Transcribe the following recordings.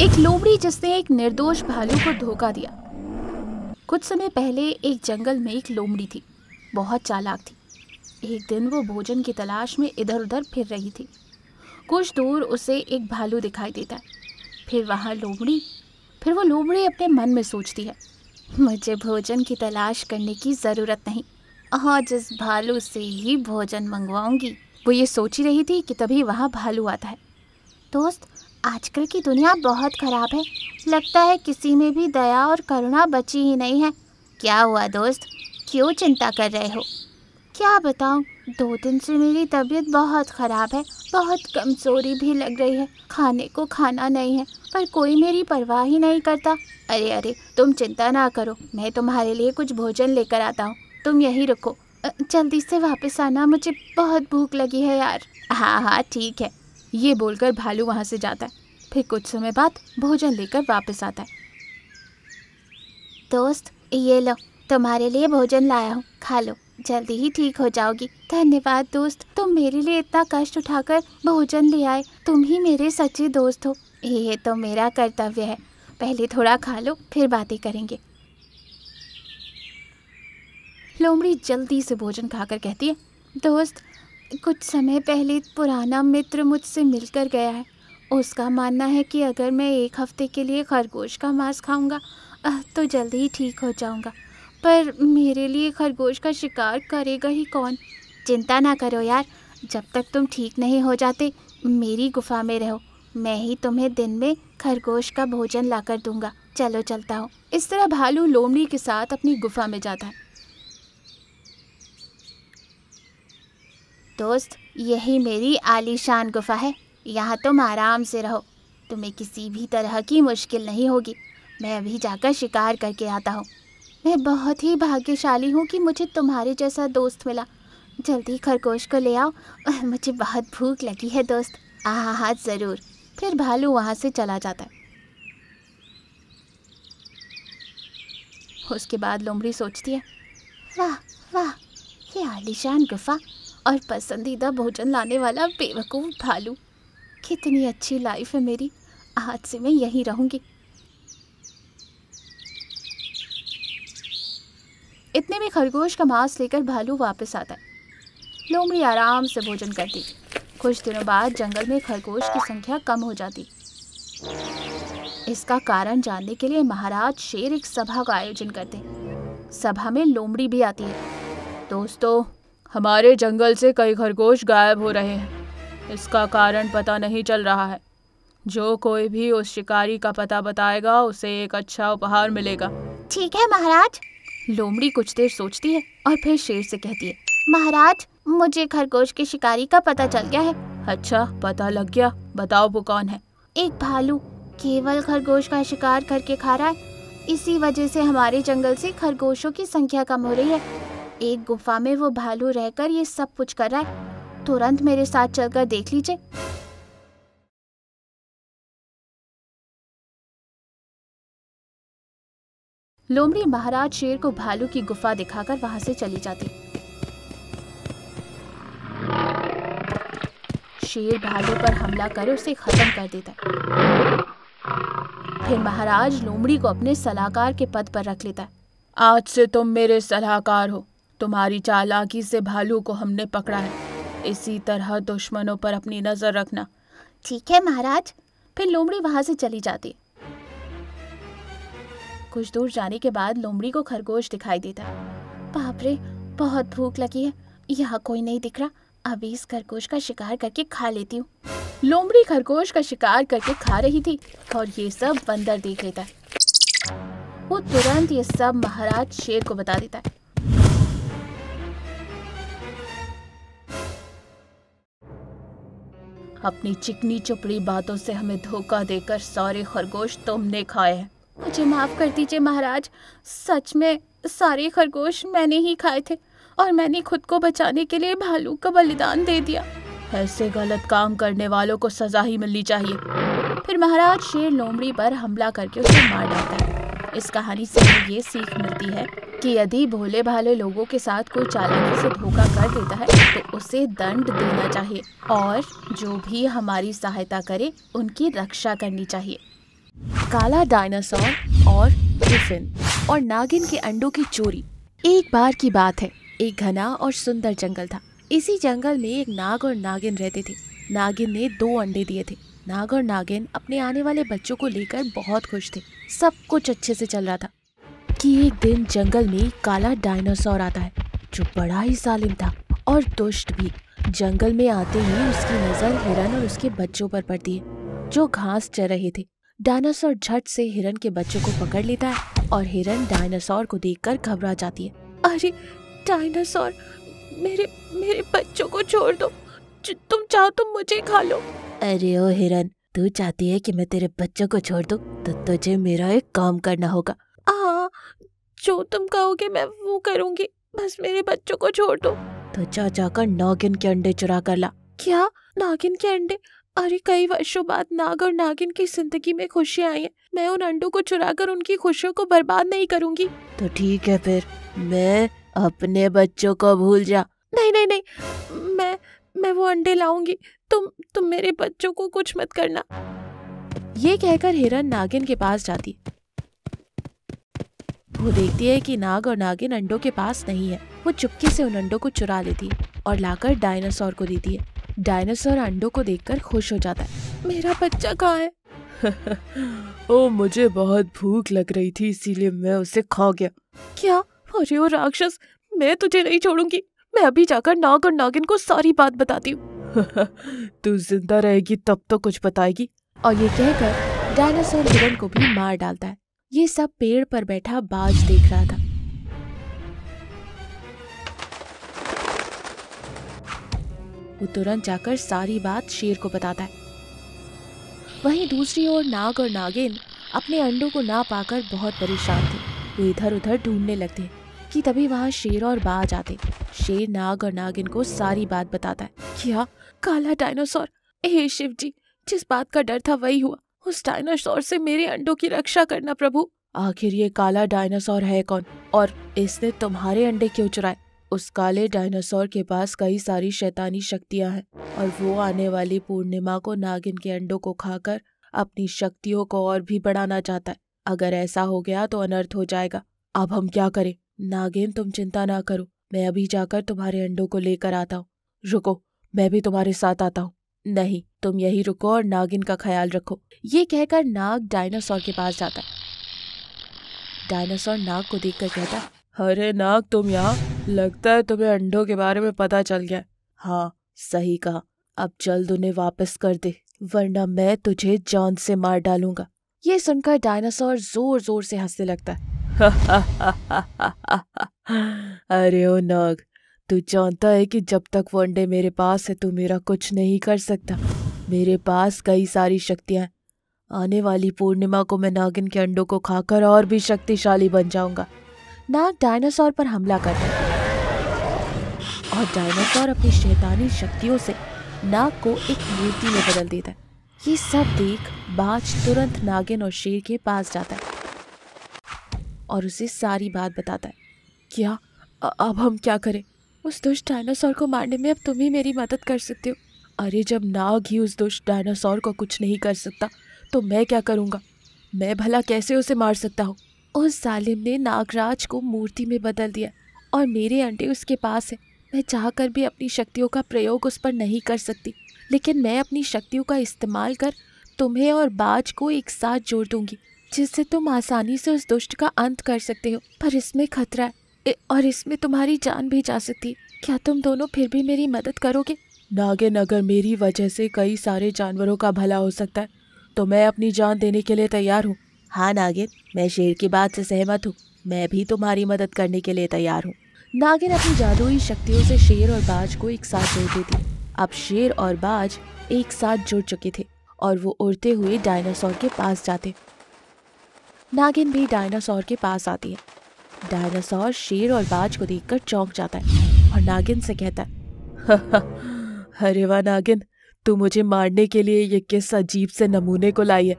एक लोमड़ी जिसने एक निर्दोष भालू को धोखा दिया कुछ समय पहले एक जंगल में एक लोमड़ी थी बहुत चालाक थी एक दिन वो भोजन की तलाश में इधर उधर फिर रही थी कुछ दूर उसे एक भालू दिखाई देता है फिर वहाँ लोमड़ी फिर वो लोमड़ी अपने मन में सोचती है मुझे भोजन की तलाश करने की ज़रूरत नहीं हाँ जिस भालू से ही भोजन मंगवाऊंगी वो ये सोच ही रही थी कि तभी वहाँ भालू आता है दोस्त आजकल की दुनिया बहुत ख़राब है लगता है किसी में भी दया और करुणा बची ही नहीं है क्या हुआ दोस्त क्यों चिंता कर रहे हो क्या बताऊँ दो दिन से मेरी तबीयत बहुत ख़राब है बहुत कमज़ोरी भी लग रही है खाने को खाना नहीं है पर कोई मेरी परवाह ही नहीं करता अरे अरे तुम चिंता ना करो मैं तुम्हारे लिए कुछ भोजन लेकर आता हूँ तुम यहीं रुको जल्दी से वापस आना मुझे बहुत भूख लगी है यार हाँ हाँ ठीक है ये बोलकर भालू वहाँ से जाता है फिर कुछ समय बाद भोजन लेकर वापस आता है दोस्त ये लो तुम्हारे लिए भोजन लाया हूँ खा लो जल्दी ही ठीक हो जाओगी धन्यवाद दोस्त तुम मेरे लिए इतना कष्ट उठाकर भोजन ले आए तुम ही मेरे सच्चे दोस्त हो यह तो मेरा कर्तव्य है पहले थोड़ा खा लो फिर बातें करेंगे लोमड़ी जल्दी से भोजन खाकर कहती है दोस्त कुछ समय पहले पुराना मित्र मुझसे मिलकर गया है उसका मानना है कि अगर मैं एक हफ्ते के लिए खरगोश का मांस खाऊंगा तो जल्दी ही ठीक हो जाऊंगा पर मेरे लिए खरगोश का शिकार करेगा ही कौन चिंता ना करो यार जब तक तुम ठीक नहीं हो जाते मेरी गुफा में रहो मैं ही तुम्हें दिन में खरगोश का भोजन लाकर दूंगा चलो चलता हो इस तरह भालू लोमड़ी के साथ अपनी गुफा में जाता है दोस्त यही मेरी आलीशान गुफा है यहाँ तुम आराम से रहो तुम्हें किसी भी तरह की मुश्किल नहीं होगी मैं अभी जाकर शिकार करके आता हूँ मैं बहुत ही भाग्यशाली हूँ कि मुझे तुम्हारे जैसा दोस्त मिला जल्दी खरगोश को ले आओ मुझे बहुत भूख लगी है दोस्त आहा हाँ ज़रूर फिर भालू वहाँ से चला जाता है उसके बाद लोमड़ी सोचती है वाह वाह ये आलिशान गुफा और पसंदीदा भोजन लाने वाला बेवकूफ़ भालू कितनी अच्छी लाइफ है मेरी आज से मैं यहीं रहूँगी इतने में खरगोश का मांस लेकर भालू वापस आता है लोमड़ी आराम से भोजन करती कुछ दिनों बाद जंगल में खरगोश की संख्या कम हो जाती इसका कारण जानने के लिए महाराज शेर एक सभा का आयोजन करते सभा में लोमड़ी भी आती है दोस्तों हमारे जंगल से कई खरगोश गायब हो रहे हैं इसका कारण पता नहीं चल रहा है जो कोई भी उस शिकारी का पता बताएगा उसे एक अच्छा उपहार मिलेगा ठीक है महाराज लोमड़ी कुछ देर सोचती है और फिर शेर से कहती है महाराज मुझे खरगोश के शिकारी का पता चल गया है अच्छा पता लग गया बताओ वो कौन है एक भालू केवल खरगोश का शिकार करके खा रहा है इसी वजह से हमारे जंगल से खरगोशों की संख्या कम हो रही है एक गुफा में वो भालू रहकर ये सब कुछ कर रहा है तुरंत मेरे साथ चलकर देख लीजिए लोमड़ी महाराज शेर को भालू की गुफा दिखाकर वहां से चली जाती शेर भालू पर हमला कर उसे खत्म कर देता है फिर महाराज लोमड़ी को अपने सलाहकार के पद पर रख लेता है आज से तुम मेरे सलाहकार हो तुम्हारी चालाकी से भालू को हमने पकड़ा है इसी तरह दुश्मनों पर अपनी नजर रखना ठीक है महाराज फिर लोमड़ी वहां से चली जाती कुछ दूर जाने के बाद लोमड़ी को खरगोश दिखाई देता बाप रे बहुत भूख लगी है यहाँ कोई नहीं दिख रहा अभी इस खरगोश का शिकार करके खा लेती हूँ लोमड़ी खरगोश का शिकार करके खा रही थी और ये सब बंदर देख लेता है वो तुरंत ये सब महाराज शेर को बता देता है अपनी चिकनी चुपड़ी बातों से हमें धोखा देकर सारे खरगोश तुमने खाए मुझे माफ़ कर दीजिए महाराज सच में सारे खरगोश मैंने ही खाए थे और मैंने खुद को बचाने के लिए भालू का बलिदान दे दिया ऐसे गलत काम करने वालों को सजा ही मिलनी चाहिए फिर महाराज शेर लोमड़ी पर हमला करके उसे मार डालता है इस कहानी से हमें ये सीख मिलती है कि यदि भोले भाले लोगों के साथ कोई चालाकी से धोखा कर देता है तो उसे दंड देना चाहिए और जो भी हमारी सहायता करे उनकी रक्षा करनी चाहिए काला डायनासोर और टिफिन और नागिन के अंडों की चोरी एक बार की बात है एक घना और सुंदर जंगल था इसी जंगल में एक नाग और नागिन रहते थे नागिन ने दो अंडे दिए थे नाग और नागिन अपने आने वाले बच्चों को लेकर बहुत खुश थे सब कुछ अच्छे से चल रहा था कि एक दिन जंगल में काला डायनासोर आता है जो बड़ा ही सालिम था और दुष्ट भी जंगल में आते ही उसकी नज़र हिरन और उसके बच्चों पर पड़ती है जो घास चर रहे थे डायनासोर झट से हिरन के बच्चों को पकड़ लेता है और हिरन डायनासोर को देखकर घबरा जाती है अरे डायनासोर मेरे मेरे बच्चों को छोड़ दो तुम चाहो तो मुझे खा लो अरे ओ हिरन तू चाहती है कि मैं तेरे बच्चों को छोड़ दूँ तो तुझे मेरा एक काम करना होगा हाँ जो तुम कहोगे मैं वो करूँगी बस मेरे बच्चों को छोड़ दो तो जा जाकर नागिन के अंडे चुरा कर ला क्या नागिन के अंडे अरे कई वर्षों बाद नाग और नागिन की जिंदगी में खुशियाँ आई है मैं उन अंडों को चुरा कर उनकी खुशियों को बर्बाद नहीं करूँगी तो ठीक है फिर मैं अपने बच्चों को भूल जा नहीं नहीं नहीं मैं मैं वो अंडे लाऊंगी तुम तुम मेरे बच्चों को कुछ मत करना ये कहकर हिरन नागिन के पास जाती वो देखती है कि नाग और नागिन अंडों के पास नहीं है वो चुपके से उन अंडों को चुरा लेती है और लाकर डायनासोर को देती है डायनासोर अंडों को देखकर खुश हो जाता है मेरा बच्चा कहाँ है ओ मुझे बहुत भूख लग रही थी इसीलिए मैं उसे खा गया क्या अरे वो राक्षस मैं तुझे नहीं छोड़ूंगी मैं अभी जाकर नाग और नागिन को सारी बात बताती हूँ तू जिंदा रहेगी तब तो कुछ बताएगी और ये कहकर डायनासोर हिरन को भी मार डालता है ये सब पेड़ पर बैठा बाज देख रहा था वो तुरंत जाकर सारी बात शेर को बताता है वहीं दूसरी ओर नाग और नागिन अपने अंडों को ना पाकर बहुत परेशान थे वो इधर उधर ढूंढने लगते कि तभी वहाँ शेर और बाज आते शेर नाग और नागिन को सारी बात बताता है क्या हाँ, काला डायनासोर ए शिव जी जिस बात का डर था वही हुआ उस डायनासोर से मेरे अंडों की रक्षा करना प्रभु आखिर ये काला डायनासोर है कौन और इसने तुम्हारे अंडे क्यों चुराए उस काले डायनासोर के पास कई सारी शैतानी शक्तियां हैं और वो आने वाली पूर्णिमा को नागिन के अंडों को खाकर अपनी शक्तियों को और भी बढ़ाना चाहता है अगर ऐसा हो गया तो अनर्थ हो जाएगा अब हम क्या करें नागिन तुम चिंता ना करो मैं अभी जाकर तुम्हारे अंडों को लेकर आता हूँ रुको मैं भी तुम्हारे साथ आता हूँ नहीं तुम यही रुको और नागिन का ख्याल रखो ये कहकर नाग डायनासोर के पास जाता है डायनासोर नाग को देखकर कहता है अरे नाग तुम यहाँ लगता है तुम्हें अंडों के बारे में पता चल गया हाँ सही कहा अब जल्द उन्हें वापस कर दे वरना मैं तुझे जान से मार डालूंगा ये सुनकर डायनासोर जोर जोर से हंसने लगता है अरे ओ नाग तू जानता है कि जब तक वनडे मेरे पास है तू मेरा कुछ नहीं कर सकता मेरे पास कई सारी शक्तियां आने वाली पूर्णिमा को मैं नागिन के अंडों को खाकर और भी शक्तिशाली बन जाऊंगा नाग डायनासोर पर हमला करता है और डायनासोर अपनी शैतानी शक्तियों से नाग को एक मूर्ति में बदल देता है ये सब देख बाज तुरंत नागिन और शेर के पास जाता है और उसे सारी बात बताता है क्या अब हम क्या करें उस दुष्ट डायनासोर को मारने में अब तुम ही मेरी मदद कर सकते हो अरे जब नाग ही उस दुष्ट डायनासोर को कुछ नहीं कर सकता तो मैं क्या करूँगा मैं भला कैसे उसे मार सकता हूँ उस जालिम ने नागराज को मूर्ति में बदल दिया और मेरे अंडे उसके पास है मैं चाह कर भी अपनी शक्तियों का प्रयोग उस पर नहीं कर सकती लेकिन मैं अपनी शक्तियों का इस्तेमाल कर तुम्हें और बाज को एक साथ जोड़ दूंगी जिससे तुम आसानी से उस दुष्ट का अंत कर सकते हो पर इसमें खतरा है और इसमें तुम्हारी जान भी जा सकती क्या तुम दोनों फिर भी मेरी मदद करोगे नागिन अगर मेरी वजह से कई सारे जानवरों का भला हो सकता है तो मैं अपनी जान देने के लिए तैयार हूँ हाँ नागिन मैं शेर की बात से सहमत हूँ मैं भी तुम्हारी मदद करने के लिए तैयार हूँ नागिन अपनी जादुई शक्तियों से शेर और बाज को एक साथ जोड़ती थी अब शेर और बाज एक साथ जुड़ चुके थे और वो उड़ते हुए डायनासोर के पास जाते नागिन भी डायनासोर के पास आती है डायनासोर शेर और बाज को देखकर चौंक जाता है और नागिन से कहता है अरे वाह नागिन तू मुझे मारने के लिए ये किस अजीब से नमूने को लाई है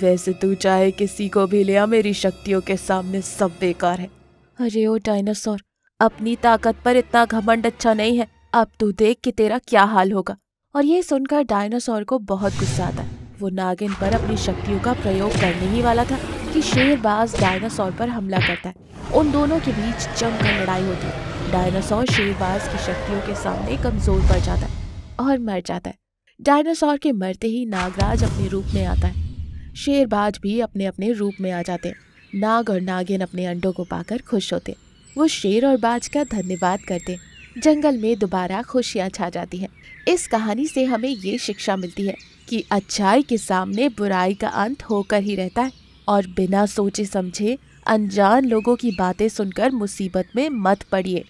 वैसे तू चाहे किसी को भी लिया मेरी शक्तियों के सामने सब बेकार है अरे ओ डायनासोर अपनी ताकत पर इतना घमंड अच्छा नहीं है अब तू देख कि तेरा क्या हाल होगा और ये सुनकर डायनासोर को बहुत गुस्सा आता है वो नागिन पर अपनी शक्तियों का प्रयोग करने ही वाला था कि शेरबाज डायनासोर पर हमला करता है उन दोनों के बीच जमकर लड़ाई होती है डायनासोर शेरबाज की शक्तियों के सामने कमजोर पड़ जाता है और मर जाता है डायनासोर के मरते ही नागराज अपने रूप में आता है शेरबाज भी अपने अपने रूप में आ जाते हैं नाग और नागिन अपने अंडों को पाकर खुश होते वो शेर और बाज का धन्यवाद करते जंगल में दोबारा खुशियाँ छा जाती हैं इस कहानी से हमें ये शिक्षा मिलती है कि अच्छाई के सामने बुराई का अंत होकर ही रहता है और बिना सोचे समझे अनजान लोगों की बातें सुनकर मुसीबत में मत पड़िए